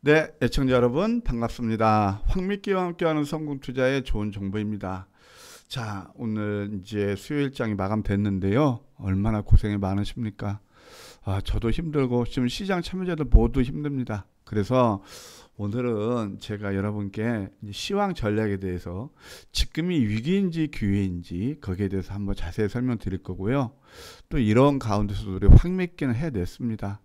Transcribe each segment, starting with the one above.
네, 애청자 여러분 반갑습니다. 황미끼와 함께하는 성공투자의 좋은 정보입니다. 자, 오늘 이제 수요일장이 마감됐는데요. 얼마나 고생이 많으십니까? 아, 저도 힘들고 지금 시장 참여자들 모두 힘듭니다. 그래서 오늘은 제가 여러분께 시황 전략에 대해서 지금이 위기인지 기회인지 거기에 대해서 한번 자세히 설명드릴 거고요. 또 이런 가운데서도 우리 황미기는 해냈습니다.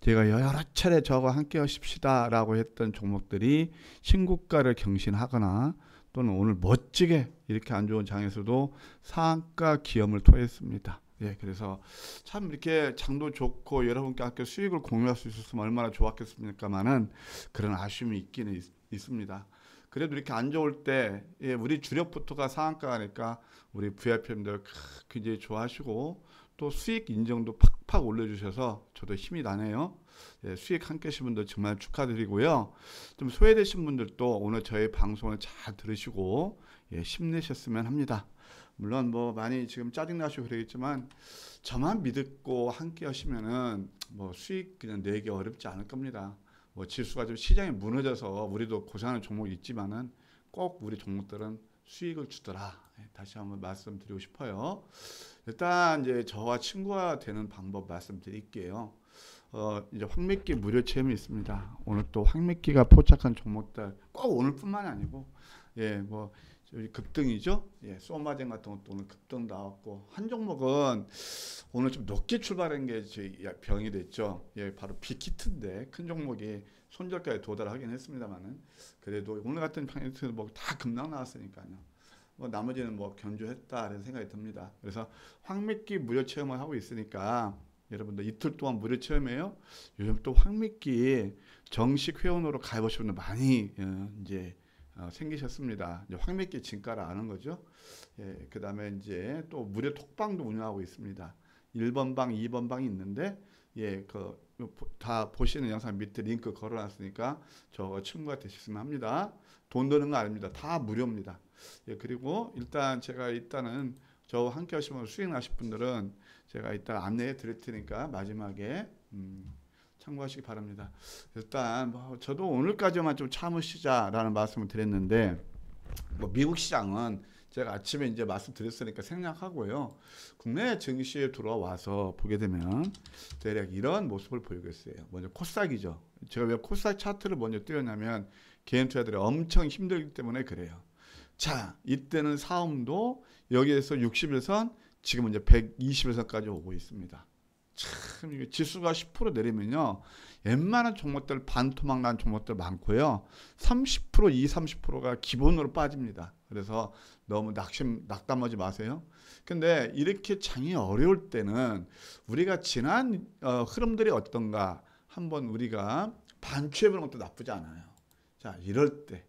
제가 여러 차례 저와 함께 하십시다라고 했던 종목들이 신고가를 경신하거나 또는 오늘 멋지게 이렇게 안 좋은 장에서도 상가 기염을 토했습니다. 예, 그래서 참 이렇게 장도 좋고 여러분께 함께 수익을 공유할 수 있었으면 얼마나 좋았겠습니까만은 그런 아쉬움이 있기는 있, 있습니다. 그래도 이렇게 안 좋을 때 예, 우리 주력부터가 상한가니까 우리 VIP님들 굉장히 좋아하시고 또 수익 인정도 팍팍 올려주셔서 저도 힘이 나네요. 예, 수익 한 깨신 분들 정말 축하드리고요. 좀 소외되신 분들도 오늘 저희 방송을 잘 들으시고 예, 힘내셨으면 합니다. 물론 뭐 많이 지금 짜증나시고 그러겠지만 저만 믿고 함께 하시면은 뭐 수익 그냥 내기 어렵지 않을 겁니다. 뭐 지수가 좀 시장이 무너져서 우리도 고생하는 종목 있지만은 꼭 우리 종목들은 수익을 주더라. 예, 다시 한번 말씀드리고 싶어요. 일단 이제 저와 친구가 되는 방법 말씀드릴게요. 어, 이제 황맥기 무료 체험이 있습니다. 오늘 또 황맥기가 포착한 종목들 꼭 오늘뿐만 아니고 예, 뭐 급등이죠. 예, 소마젠 같은 것도 오늘 급등 나왔고 한 종목은 오늘 좀 높게 출발한 게 병이 됐죠. 예, 바로 빅히트인데 큰 종목이 손절까지 도달하긴 했습니다만은 그래도 오늘 같은 평일에도 뭐 다 급락 나왔으니까요. 뭐 나머지는 뭐견주했다라는 생각이 듭니다. 그래서 황미끼 무료 체험을 하고 있으니까 여러분들 이틀 동안 무료 체험해요. 요즘 또 황미끼 정식 회원으로 가입하신 분들 많이 어, 이제 어, 생기셨습니다. 이제 황미끼 진가를 아는 거죠. 예, 그 다음에 이제 또 무료 톡방도 운영하고 있습니다. 1번 방, 2번 방이 있는데, 예, 그, 다 보시는 영상 밑에 링크 걸어놨으니까 저 친구가 되셨으면 합니다. 돈 드는 거 아닙니다. 다 무료입니다. 예, 그리고 일단 제가 일단은 저와 함께 하시면 수행하실 분들은 제가 일단 안내해 드릴 테니까 마지막에 음, 참고하시기 바랍니다. 일단 뭐 저도 오늘까지만 좀 참으시자라는 말씀을 드렸는데 뭐 미국 시장은 제가 아침에 이제 말씀드렸으니까 생략하고요. 국내 증시에 들어와서 보게 되면 대략 이런 모습을 보이고 있어요. 먼저 코스닥이죠. 제가 왜 코스닥 차트를 먼저 띄웠냐면 개인 투자들이 엄청 힘들기 때문에 그래요. 자, 이때는 사음도 여기에서 60일선 지금 이제 120일선까지 오고 있습니다. 참 이게 지수가 10% 내리면요. 웬만한 종목들 반토막 난 종목들 많고요. 30% 2, 30%가 기본으로 빠집니다. 그래서 너무 낙심 낙담하지 마세요. 근데 이렇게 장이 어려울 때는 우리가 지난 어, 흐름들이 어떤가 한번 우리가 반추해 보는 것도 나쁘지 않아요. 자, 이럴 때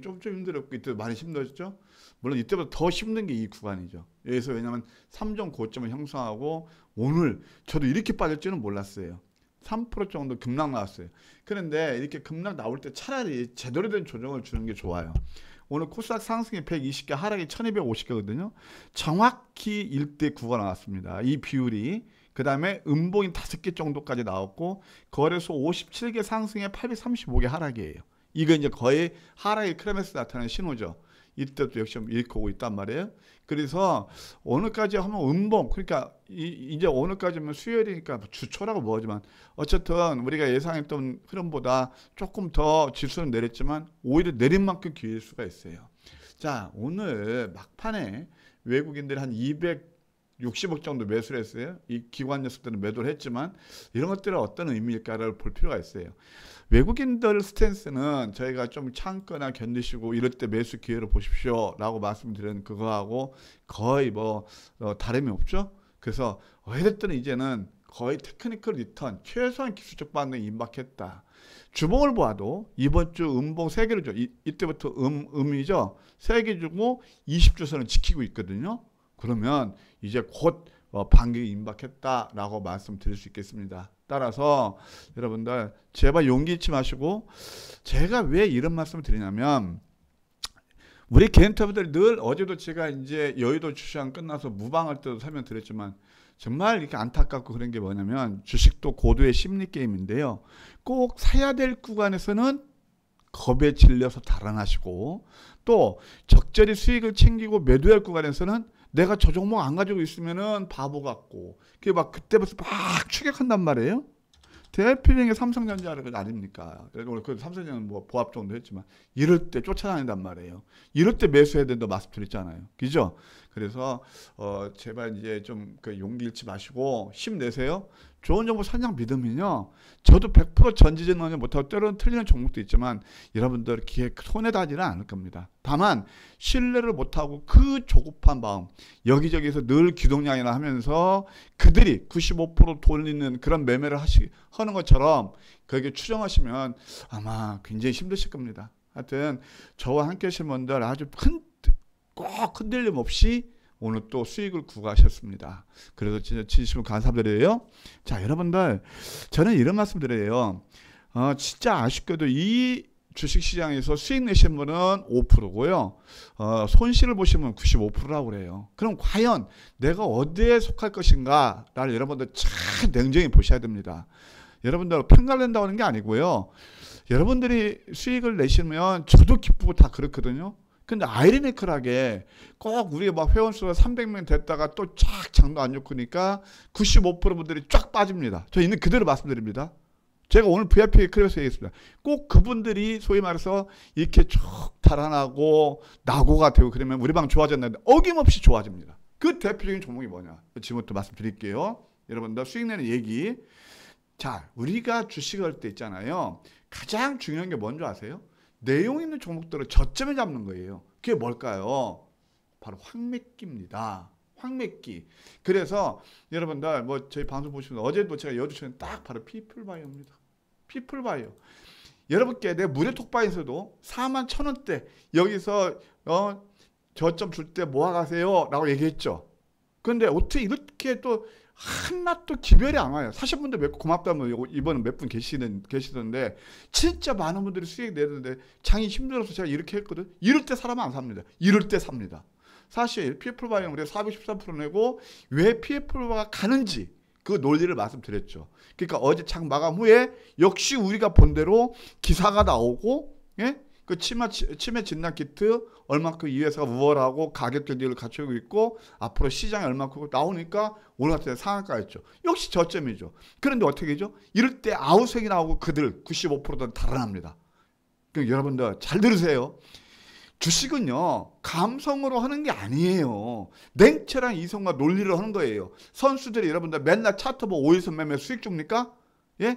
좀, 좀 힘들었고 이때 많이 힘들었죠. 물론 이때보다 더 힘든 게 이 구간이죠. 여기서 왜냐하면 3종 고점을 형성하고 오늘 저도 이렇게 빠질 줄은 몰랐어요. 3% 정도 급락 나왔어요. 그런데 이렇게 급락 나올 때 차라리 제대로 된 조정을 주는 게 좋아요. 오늘 코스닥 상승이 120개, 하락이 1250개거든요. 정확히 1대 9가 나왔습니다. 이 비율이. 그 다음에 음봉이 5개 정도까지 나왔고 거래소 57개 상승에 835개 하락이에요. 이거 이제 거의 하락의 크레메스 나타나는 신호죠. 이때도 역시 일고 있단 말이에요. 그래서 오늘까지 하면 음봉 그러니까 이, 제 오늘까지면 수요일이니까 뭐 주초라고 뭐지만 어쨌든 우리가 예상했던 흐름보다 조금 더 지수는 내렸지만 오히려 내린 만큼 기회일 수가 있어요. 자 오늘 막판에 외국인들 한 60억 정도 매수를 했어요. 이 기관 녀석들은 매도를 했지만 이런 것들은 어떤 의미일까를 볼 필요가 있어요. 외국인들 스탠스는 저희가 좀 참거나 견디시고 이럴 때 매수 기회를 보십시오 라고 말씀드린 그거하고 거의 뭐 어, 다름이 없죠. 그래서 어쨌든 이제는 거의 테크니컬 리턴 최소한 기술적 반응에 임박했다. 주봉을 보아도 이번 주 음봉 3개를 줘. 이, 이때부터 음, 음이죠. 3개 주고 20주선을 지키고 있거든요. 그러면 이제 곧 어, 반격이 임박했다라고 말씀드릴 수 있겠습니다. 따라서 여러분들 제발 용기 잃지 마시고 제가 왜 이런 말씀을 드리냐면 우리 개인터뷰들 늘 어제도 제가 이제 여의도 주시장 끝나서 무방할 때도 설명드렸지만 정말 이렇게 안타깝고 그런 게 뭐냐면 주식도 고도의 심리 게임인데요. 꼭 사야 될 구간에서는 겁에 질려서 달아나시고 또 적절히 수익을 챙기고 매도할 구간에서는 내가 저 종목 안 가지고 있으면은 바보 같고 그게 막 그때부터 막 추격한단 말이에요. 대표적인 게 삼성전자라는 아닙니까? 그리고 그 삼성전자는 뭐 보합 정도 했지만 이럴 때 쫓아다닌단 말이에요. 이럴 때 매수해야 된다 마스터 있잖아요. 그죠? 그래서 어 제발 이제 좀그 용기 잃지 마시고 힘내세요. 좋은 정보 선양 믿으면요. 저도 100% 전지전능하지 못하고 때로는 틀리는 종목도 있지만 여러분들 기회 손해다지는 않을 겁니다. 다만 신뢰를 못하고 그 조급한 마음 여기저기서 늘 기동량이나 하면서 그들이 95% 돌리는 그런 매매를 하시, 하는 것처럼 거기에 추정하시면 아마 굉장히 힘드실 겁니다. 하여튼 저와 함께 하신 분들 아주 큰꼭 흔들림 없이 오늘 또 수익을 구가하셨습니다. 그래서 진짜 진심으로 감사드려요. 자, 여러분들, 저는 이런 말씀 드려요. 어, 진짜 아쉽게도 이 주식시장에서 수익 내신 분은 5%고요. 어, 손실을 보시면 95%라고 그래요. 그럼 과연 내가 어디에 속할 것인가를 여러분들 참 냉정히 보셔야 됩니다. 여러분들 편가를 다고 하는 게 아니고요. 여러분들이 수익을 내시면 저도 기쁘고 다 그렇거든요. 근데 아이러니컬하게 꼭우리막 회원수가 300명 됐다가 또 쫙 장도 안 좋으니까 95% 분들이 쫙 빠집니다. 저 있는 그대로 말씀드립니다. 제가 오늘 VIP 클럽에서 얘기했습니다. 꼭 그분들이 소위 말해서 이렇게 쭉 달아나고 낙오가 되고 그러면 우리 방 좋아졌는데 어김없이 좋아집니다. 그 대표적인 종목이 뭐냐? 지금부터 말씀드릴게요. 여러분들 수익 내는 얘기. 자, 우리가 주식할 을때 있잖아요. 가장 중요한 게 뭔지 아세요? 내용 있는 종목들을 저점에 잡는 거예요. 그게 뭘까요? 바로 황매기입니다. 황매기. 그래서 여러분들 뭐 저희 방송 보시면 어제도 제가 여주천에 딱 바로 피플바이오입니다. 피플바이오. 여러분께 내 무료 톡방에서도 4만 천 원대 여기서 어 저점 줄 때 모아가세요 라고 얘기했죠. 근데 어떻게 이렇게 또 한낱도 기별이 안 와요. 사실 분들 몇, 고맙다면 뭐 이번에 몇분 계시는, 계시던데, 진짜 많은 분들이 수익 내는데, 장이 힘들어서 제가 이렇게 했거든. 이럴 때 사람 안 삽니다. 이럴 때 삽니다. 사실, PF 발행 우리가 413% 내고, 왜 PF가 가는지, 그 논리를 말씀드렸죠. 그러니까 어제 장 마감 후에, 역시 우리가 본대로 기사가 나오고, 예? 그 치마 치매 진단 키트 얼마큼 이 회사가 우월하고 가격 대비를 갖추고 있고 앞으로 시장에 얼마큼 나오니까 오늘 같은 상한가였죠. 역시 저점이죠. 그런데 어떻게 되죠? 이럴 때 아웃색이 나오고 그들 95%는 달아납니다. 그럼 여러분들 잘 들으세요. 주식은요 감성으로 하는 게 아니에요 냉철한 이성과 논리를 하는 거예요 선수들이 여러분들 맨날 차트 보고 5일선 매매 수익 줍니까? 예?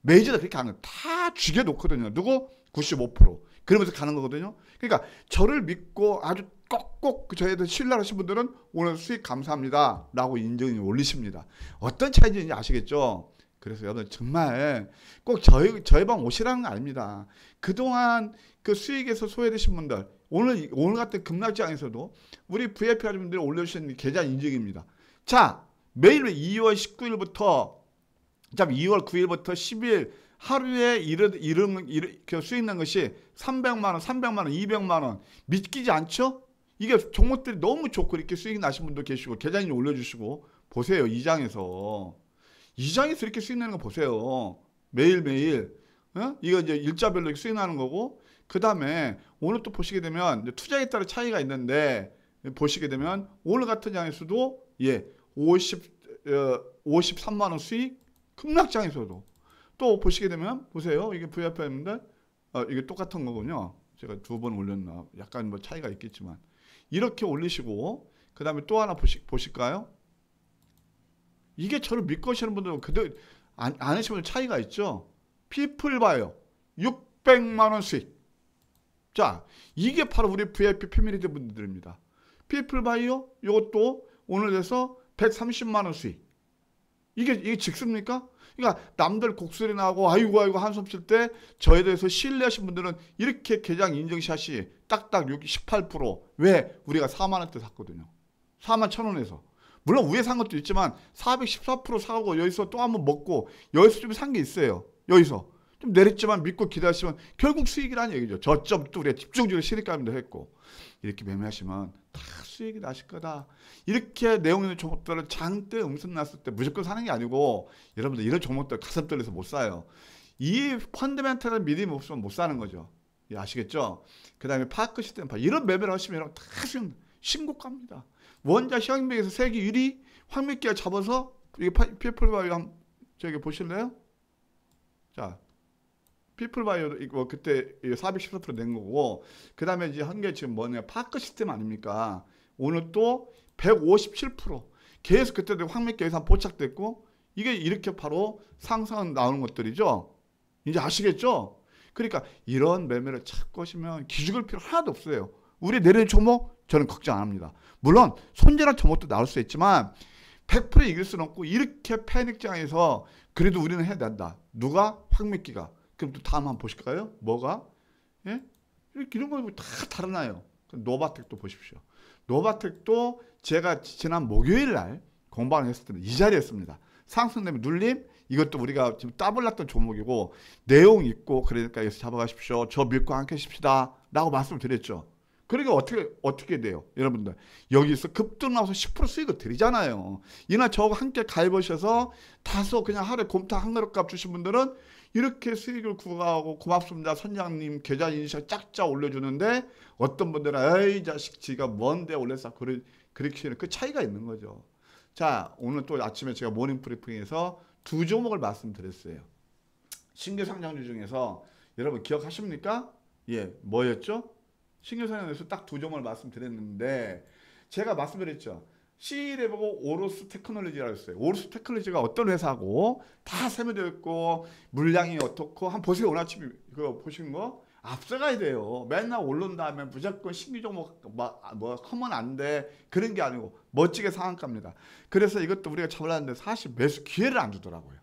매니저들 그렇게 하는 거다 죽여놓거든요 누구? 95% 그러면서 가는 거거든요. 그러니까 저를 믿고 아주 꼭꼭 그 저에 대해 신뢰를 하신 분들은 오늘 수익 감사합니다. 라고 인증이 올리십니다. 어떤 차이인지 아시겠죠? 그래서 여러분 정말 꼭 저희, 저희 방 오시라는 거 아닙니다. 그동안 그 수익에서 소외되신 분들, 오늘, 오늘 같은 급락장에서도 우리 VIP 아주분들이 올려주신 계좌 인증입니다. 자, 매일 2월 19일부터 2월 9일부터 10일 하루에 이르, 이름, 이름, 수익 난 것이 300만 원, 300만 원, 200만 원 믿기지 않죠? 이게 종목들이 너무 좋고 이렇게 수익 나신 분도 계시고 계좌님 올려주시고 보세요. 이장에서이장에서 이렇게 수익 내는 거 보세요. 매일매일 어? 이거 이제 일자별로 수익 나는 거고 그 다음에 오늘 또 보시게 되면 투자에 따라 차이가 있는데 보시게 되면 오늘 같은 장에서도 예 50, 어, 53만원 수익 급락장에서도 또 보시게 되면 보세요. 이게 VRP입니다. 아, 이게 똑같은 거군요. 제가 두 번 올렸나 약간 뭐 차이가 있겠지만 이렇게 올리시고 그 다음에 또 하나 보시, 보실까요? 이게 저를 믿고 하시는 분들은 그대로 안, 안 하시면 차이가 있죠. 피플 봐요. 600만 원 수익. 자, 이게 바로 우리 VIP 패밀리드 분들입니다. 피플 바이오 이것도 오늘 돼서 130만 원 수익. 이게 이게 직습니까? 그러니까 남들 곡소리 나고 아이고 아이고 한숨 쉴 때 저에 대해서 신뢰하신 분들은 이렇게 계장 인증샷이 딱딱 여기 18% 왜? 우리가 4만 원대 샀거든요. 4만 천 원에서. 물론 위에 산 것도 있지만 414% 사고 여기서 또 한 번 먹고 여기서 좀 산 게 있어요. 여기서. 좀 내렸지만 믿고 기대하시면 결국 수익이라는 얘기죠. 저점 또우 집중적으로 실익감도 했고. 이렇게 매매하시면 다 수익이 나실 거다. 이렇게 내용 있는 종목들을 장대 음성 났을 때 무조건 사는 게 아니고 여러분들 이런 종목들 가슴 떨려서 못 사요. 이 펀드멘탈을 믿음 없으면 못 사는 거죠. 예, 아시겠죠? 그 다음에 파크 시스템 이런 매매를 하시면 여러분 다 신고가입니다. 원자 시황맥에서 세계 1위 황밀기가 잡아서 이게 PF를 저기 보실래요? 자, 피플바이오도 뭐 그때 414%낸 거고 그 다음에 이제 한게 지금 뭐냐 파크 시스템 아닙니까? 오늘 또157% 계속 그때도 황매계 예산 포착됐고 이게 이렇게 바로 상승 나오는 것들이죠. 이제 아시겠죠? 그러니까 이런 매매를 찾고 시면 기죽을 필요 하나도 없어요. 우리 내린는목 저는 걱정 안 합니다. 물론 손절한 종목도 나올 수 있지만 100% 이길 수는 없고 이렇게 패닉장에서 그래도 우리는 해야 된다. 누가? 황미끼가. 그럼 또 다음 한 번 보실까요? 뭐가? 예? 이런 거다 달라요. 노바텍도 보십시오. 노바텍도 제가 지난 목요일 날 공방을 했을 때는 이 자리였습니다. 상승되면 눌림 이것도 우리가 지금 따블났던 종목이고 내용 있고 그러니까 여기서 잡아가십시오. 저 밀고 안캐십시다 라고 말씀드렸죠. 그러니까 어떻게 어떻게 돼요? 여러분들 여기서 급등 나와서 10% 수익을 드리잖아요. 이날 저하 함께 가입하셔서 다소 그냥 하루에 곰탕 한 그릇값 주신 분들은 이렇게 수익을 구하고 고맙습니다. 선장님 계좌 인식 짝짝 올려주는데 어떤 분들은 에이 자식 지가 뭔데 올렸어 그래 그렇게 그 차이가 있는 거죠. 자 오늘 또 아침에 제가 모닝 브리핑에서 두 종목을 말씀드렸어요. 신규상장주 중에서 여러분 기억하십니까? 예 뭐였죠? 신규상장에서 딱 두 종목을 말씀드렸는데 제가 말씀드렸죠. c 랩보고 오로스 테크놀로지라고 했어요. 오로스 테크놀로지가 어떤 회사고 다 세면되어 있고 물량이 어떻고 한 보세요. 오늘 아침 그거 보신 거 앞서가야 돼요. 맨날 오른다음에 무조건 신규 종목 막뭐 하면 안 돼. 그런 게 아니고 멋지게 상한가입니다. 그래서 이것도 우리가 잡으려는데 사실 매수 기회를 안 주더라고요.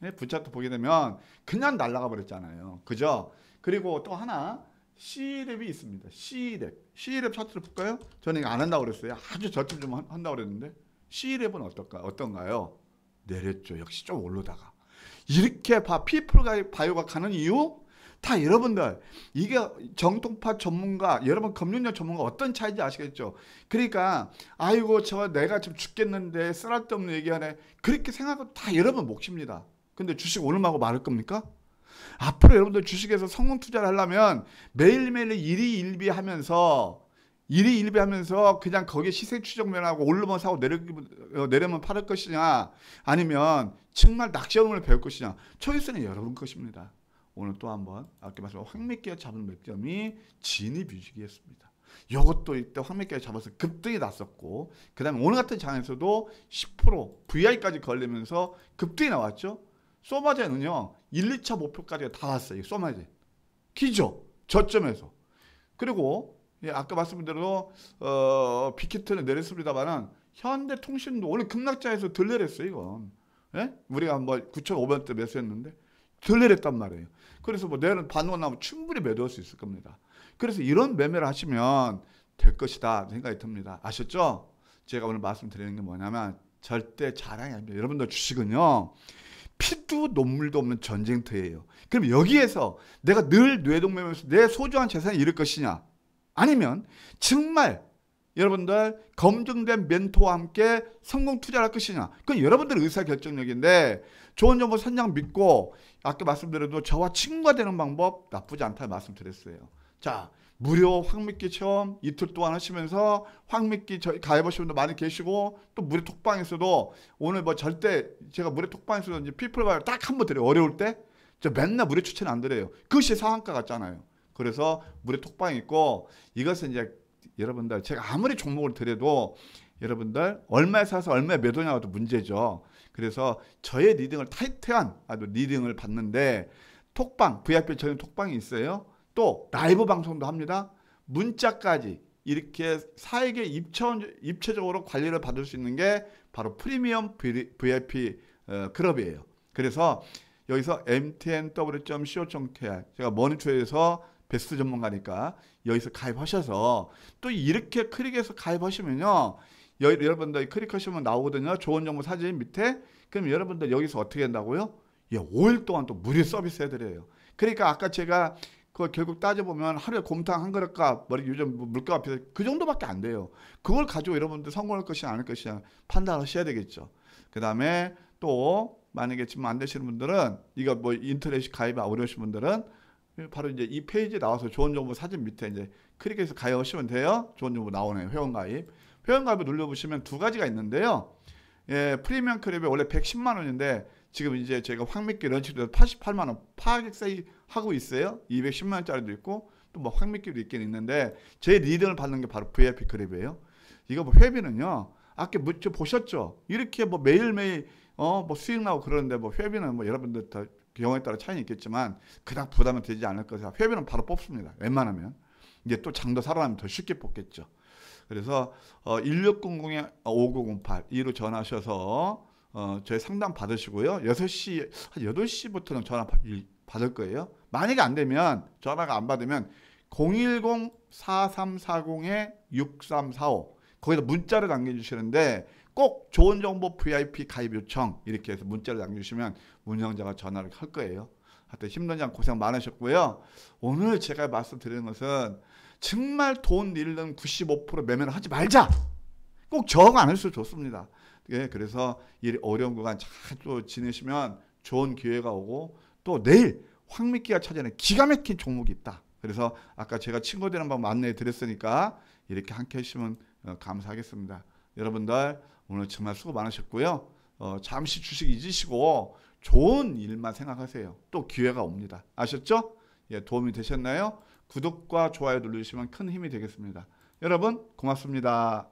네, 부차트 보게 되면 그냥 날라가 버렸잖아요. 그죠? 그리고 또 하나 C랩이 있습니다. C랩. C랩 차트를 볼까요? 저는 이거 안 한다고 그랬어요. 아주 저점 좀 한다고 그랬는데 C랩은 어떨까? 어떤가요? 내렸죠. 역시 좀 오르다가. 이렇게 바, 피플 바이오가 가는 이유? 다 여러분들 이게 정통파 전문가 여러분 금융력 전문가 어떤 차이인지 아시겠죠 그러니까 아이고 저 내가 지금 죽겠는데 쓰라데없는 얘기하네 그렇게 생각하고 다 여러분 몫입니다 근데 주식 오늘 말고 말할 겁니까 앞으로 여러분들 주식에서 성공 투자를 하려면 매일매일 일희일비하면서 일이 일비하면서 그냥 거기에 시세 추정면하고 오르면 사고 어, 내려면 팔을 것이냐 아니면 정말 낚시업을 배울 것이냐 초이스는 여러분 것입니다. 오늘 또 한번 아까 말씀한 황매기가 잡은 맥점이 진입유지기였습니다. 이것도 이때 황매기가 잡아서 급등이 났었고 그 다음에 오늘 같은 장에서도 10% VI까지 걸리면서 급등이 나왔죠. 소마젠은요 1, 2차 목표까지 다 왔어요. 소마젠 기죠. 저점에서. 그리고 예, 아까 말씀드린 대로 어, 빅히트는 내렸습니다만은 현대통신도 오늘 급락자에서 덜 내렸어요. 이건. 예? 우리가 뭐 9,500원대 매수했는데 덜 내렸단 말이에요. 그래서 뭐 내일은 반원 나면 충분히 매도할 수 있을 겁니다. 그래서 이런 매매를 하시면 될 것이다 생각이 듭니다. 아셨죠? 제가 오늘 말씀드리는 게 뭐냐면 절대 자랑이 아닙니다. 여러분들 주식은요. 피도 논물도 없는 전쟁터예요. 그럼 여기에서 내가 늘 뇌동맥에서 내 소중한 재산을 잃을 것이냐? 아니면 정말 여러분들 검증된 멘토와 함께 성공 투자할 것이냐? 그건 여러분들 의사 결정력인데 좋은 정보 선장 믿고 아까 말씀드린 대 저와 친구가 되는 방법 나쁘지 않다 말씀드렸어요. 자, 무료 황미끼 체험 이틀 동안 하시면서 황미끼 가입하신 분도 많이 계시고 또 물의 톡방에서도 오늘 뭐 절대 제가 물의 톡방에서도 이제 피플바를 딱한 번 드려요. 어려울 때. 저 맨날 물의 추천 안 드려요. 그것이 상한가 같잖아요. 그래서 물의 톡방이 있고 이것은 이제 여러분들 제가 아무리 종목을 드려도 여러분들 얼마에 사서 얼마에 매도냐가도 문제죠. 그래서 저의 리딩을 타이트한 아주 리딩을 받는데 톡방 VIP 전용 톡방이 있어요. 또 라이브 방송도 합니다. 문자까지 이렇게 사에게 입체, 입체적으로 관리를 받을 수 있는 게 바로 프리미엄 VIP 어, 클럽이에요. 그래서 여기서 mtnw.co.kr 제가 머니투에서 베스트 전문가니까 여기서 가입하셔서 또 이렇게 클릭해서 가입하시면요. 여, 러분들 클릭하시면 나오거든요. 좋은 정보 사진 밑에 그럼 여러분들 여기서 어떻게 한다고요? 예, 5일 동안 또 무료 서비스 해드려요. 그러니까 아까 제가 그거 결국 따져보면 하루에 곰탕 한 그릇값, 머 요즘 뭐 물가가 비싸, 그 정도밖에 안 돼요. 그걸 가지고 여러분들 성공할 것이냐, 아닐 것이냐 판단하셔야 되겠죠. 그 다음에 또, 만약에 지금 안 되시는 분들은, 이거 뭐 인터넷 가입이 어려우신 분들은, 바로 이제 이 페이지에 나와서 좋은 정보 사진 밑에 이제 클릭해서 가입하시면 돼요. 좋은 정보 나오네요. 회원가입. 회원가입을 눌러보시면 두 가지가 있는데요. 예, 프리미엄 클립이 원래 110만 원인데, 지금 이제 제가 황미끼 런치도 88만 원 파악액세이 하고 있어요. 210만 원짜리도 있고 또 뭐 황미끼도 있긴 있는데 제 리딩을 받는 게 바로 VIP 그립이에요. 이거 뭐 회비는요. 아까 무척 뭐 보셨죠? 이렇게 뭐 매일매일 어 뭐 수익 나고 그러는데 뭐 회비는 뭐 여러분들 다 경우에 따라 차이는 있겠지만 그닥 부담은 되지 않을 것 거다. 회비는 바로 뽑습니다. 웬만하면. 이제 또 장도 살아나면 더 쉽게 뽑겠죠. 그래서 어 1600에 5908 이로 전화하셔서 어, 저희 상담 받으시고요. 6시, 한 8시부터는 전화 받을 거예요. 만약에 안 되면, 전화가 안 받으면 010-4340-6345 거기다 문자를 남겨주시는데 꼭 좋은 정보 VIP 가입 요청 이렇게 해서 문자를 남겨주시면 운영자가 전화를 할 거예요. 하여튼 힘든 장 고생 많으셨고요. 오늘 제가 말씀드리는 것은 정말 돈 잃는 95% 매매를 하지 말자. 꼭 저항 안 할수록 좋습니다. 예, 그래서 이 어려운 구간 잘또 지내시면 좋은 기회가 오고 또 내일 황미끼가 찾아는 기가 막힌 종목이 있다. 그래서 아까 제가 친구들 한번 안내해 드렸으니까 이렇게 함께 해주시면 어, 감사하겠습니다. 여러분들 오늘 정말 수고 많으셨고요. 어, 잠시 주식 잊으시고 좋은 일만 생각하세요. 또 기회가 옵니다. 아셨죠? 예, 도움이 되셨나요? 구독과 좋아요 눌러주시면 큰 힘이 되겠습니다. 여러분 고맙습니다.